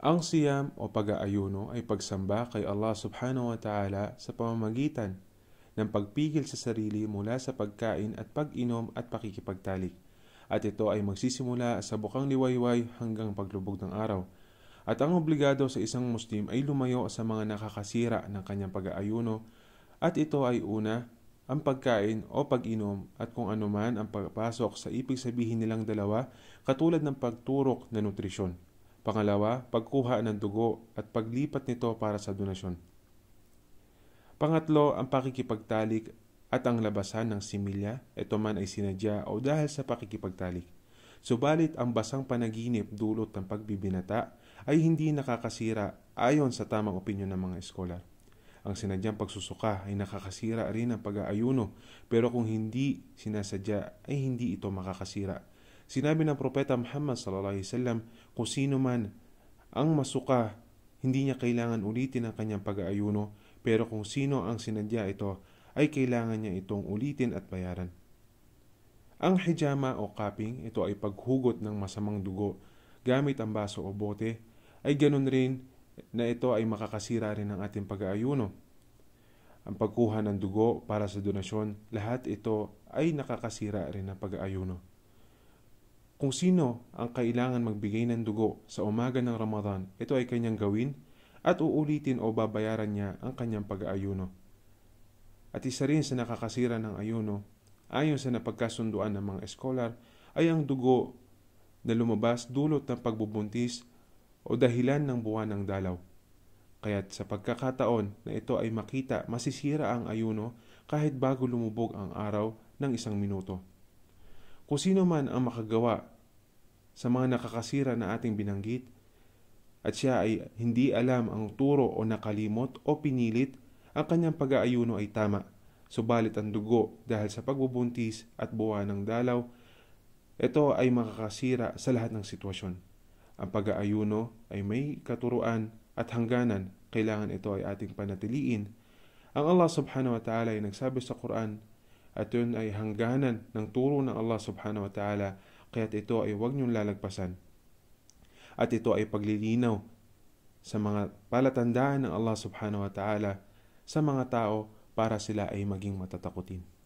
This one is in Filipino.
Ang siyam o pag-aayuno ay pagsamba kay Allah subhanahu wa ta'ala sa pamamagitan ng pagpigil sa sarili mula sa pagkain at pag-inom at pakikipagtalik. At ito ay magsisimula sa bukang liwayway hanggang paglubog ng araw. At ang obligado sa isang Muslim ay lumayo sa mga nakakasira ng kanyang pag-aayuno at ito ay una ang pagkain o pag-inom at kung anuman ang pagpasok sa ibig sabihin nilang dalawa katulad ng pagturok na nutrisyon. Pangalawa, pagkuha ng dugo at paglipat nito para sa donasyon. Pangatlo, ang pakikipagtalik at ang labasan ng similya, ito man ay sinadya o dahil sa pakikipagtalik. Subalit ang basang panaginip dulot ng pagbibinata ay hindi nakakasira ayon sa tamang opinyon ng mga eskolar. Ang sinadyang pagsusuka ay nakakasira rin ang pag-aayuno pero kung hindi sinasadya ay hindi ito makakasira Sinabi ng Propeta Muhammad sallallahu alaihi wasallam, kung sino man ang masuka, hindi niya kailangan ulitin ang kanyang pag-aayuno, pero kung sino ang sinadya ito, ay kailangan niya itong ulitin at bayaran. Ang hijama o cupping, ito ay paghugot ng masamang dugo gamit ang baso o bote, ay ganun rin na ito ay makakasira rin ng ating pag-aayuno. Ang pagkuha ng dugo para sa donasyon, lahat ito ay nakakasira rin ng pag-aayuno. Kung sino ang kailangan magbigay ng dugo sa umaga ng Ramadan, ito ay kanyang gawin at uulitin o babayaran niya ang kanyang pag-aayuno. At isa rin sa nakakasira ng ayuno, ayon sa napagkasunduan ng mga eskolar, ay ang dugo na lumabas dulot ng pagbubuntis o dahilan ng buwan ng dalaw. Kaya't sa pagkakataon na ito ay makita, masisira ang ayuno kahit bago lumubog ang araw ng isang minuto. Kung sino man ang makagawa sa mga nakakasira na ating binanggit, at siya ay hindi alam ang turo o nakalimot o pinilit, ang kanyang pag-aayuno ay tama. Subalit ang dugo dahil sa pagbubuntis at buwa ng dalaw, ito ay makakasira sa lahat ng sitwasyon. Ang pag-aayuno ay may katuruan at hangganan, kailangan ito ay ating panatiliin. Ang Allah subhanahu wa ta'ala ay nagsabi sa Quran at yun ay hangganan ng turo ng Allah subhanahu wa ta'ala kaya't ito ay huwag niyong lalagpasan at ito ay paglilinaw sa mga palatandaan ng Allah subhanahu wa ta'ala sa mga tao para sila ay maging matatakutin.